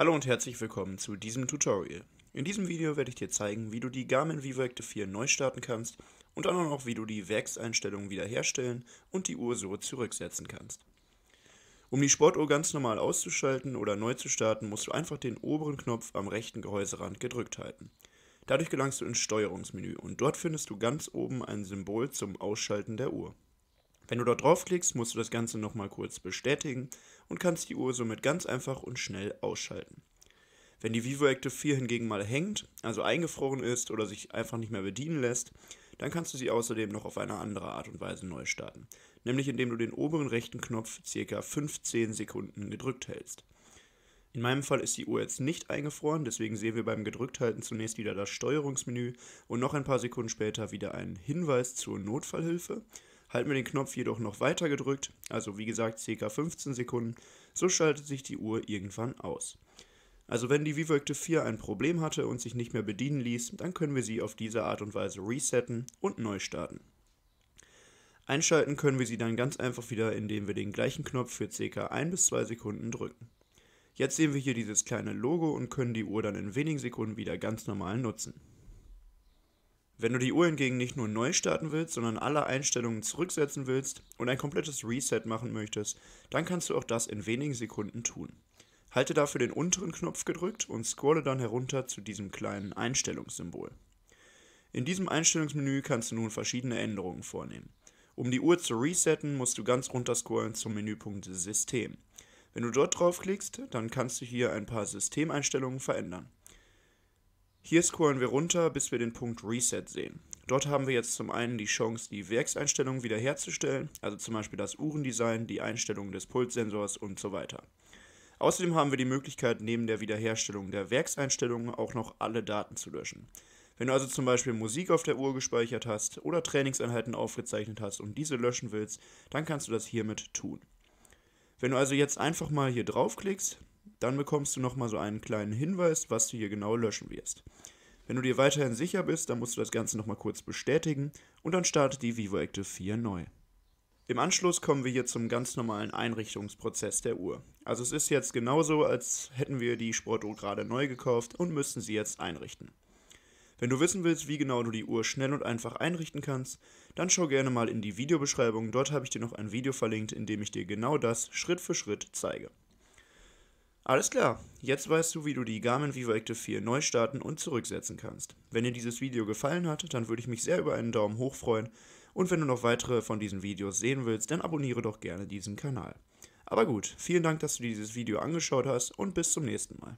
Hallo und herzlich willkommen zu diesem Tutorial. In diesem Video werde ich dir zeigen, wie du die Garmin Vivo Active 4 neu starten kannst, und anderen auch, wie du die Werkseinstellungen wiederherstellen und die Uhr so zurücksetzen kannst. Um die Sportuhr ganz normal auszuschalten oder neu zu starten, musst du einfach den oberen Knopf am rechten Gehäuserand gedrückt halten. Dadurch gelangst du ins Steuerungsmenü und dort findest du ganz oben ein Symbol zum Ausschalten der Uhr. Wenn du dort draufklickst, musst du das Ganze nochmal kurz bestätigen und kannst die Uhr somit ganz einfach und schnell ausschalten. Wenn die Vivo Active 4 hingegen mal hängt, also eingefroren ist oder sich einfach nicht mehr bedienen lässt, dann kannst du sie außerdem noch auf eine andere Art und Weise neu starten, nämlich indem du den oberen rechten Knopf ca. 15 Sekunden gedrückt hältst. In meinem Fall ist die Uhr jetzt nicht eingefroren, deswegen sehen wir beim Gedrückthalten zunächst wieder das Steuerungsmenü und noch ein paar Sekunden später wieder einen Hinweis zur Notfallhilfe Halten wir den Knopf jedoch noch weiter gedrückt, also wie gesagt ca. 15 Sekunden, so schaltet sich die Uhr irgendwann aus. Also wenn die Vivo Active 4 ein Problem hatte und sich nicht mehr bedienen ließ, dann können wir sie auf diese Art und Weise resetten und neu starten. Einschalten können wir sie dann ganz einfach wieder, indem wir den gleichen Knopf für ca. 1 bis 2 Sekunden drücken. Jetzt sehen wir hier dieses kleine Logo und können die Uhr dann in wenigen Sekunden wieder ganz normal nutzen. Wenn du die Uhr hingegen nicht nur neu starten willst, sondern alle Einstellungen zurücksetzen willst und ein komplettes Reset machen möchtest, dann kannst du auch das in wenigen Sekunden tun. Halte dafür den unteren Knopf gedrückt und scrolle dann herunter zu diesem kleinen Einstellungssymbol. In diesem Einstellungsmenü kannst du nun verschiedene Änderungen vornehmen. Um die Uhr zu resetten, musst du ganz runter scrollen zum Menüpunkt System. Wenn du dort draufklickst, dann kannst du hier ein paar Systemeinstellungen verändern. Hier scrollen wir runter, bis wir den Punkt Reset sehen. Dort haben wir jetzt zum einen die Chance, die Werkseinstellungen wiederherzustellen, also zum Beispiel das Uhrendesign, die Einstellungen des Pulssensors und so weiter. Außerdem haben wir die Möglichkeit, neben der Wiederherstellung der Werkseinstellungen auch noch alle Daten zu löschen. Wenn du also zum Beispiel Musik auf der Uhr gespeichert hast oder Trainingseinheiten aufgezeichnet hast und diese löschen willst, dann kannst du das hiermit tun. Wenn du also jetzt einfach mal hier draufklickst, dann bekommst du nochmal so einen kleinen Hinweis, was du hier genau löschen wirst. Wenn du dir weiterhin sicher bist, dann musst du das Ganze nochmal kurz bestätigen und dann startet die Vivo Active 4 neu. Im Anschluss kommen wir hier zum ganz normalen Einrichtungsprozess der Uhr. Also es ist jetzt genauso, als hätten wir die Sportuhr gerade neu gekauft und müssten sie jetzt einrichten. Wenn du wissen willst, wie genau du die Uhr schnell und einfach einrichten kannst, dann schau gerne mal in die Videobeschreibung, dort habe ich dir noch ein Video verlinkt, in dem ich dir genau das Schritt für Schritt zeige. Alles klar, jetzt weißt du, wie du die Garmin Vivo Active 4 neu starten und zurücksetzen kannst. Wenn dir dieses Video gefallen hat, dann würde ich mich sehr über einen Daumen hoch freuen und wenn du noch weitere von diesen Videos sehen willst, dann abonniere doch gerne diesen Kanal. Aber gut, vielen Dank, dass du dieses Video angeschaut hast und bis zum nächsten Mal.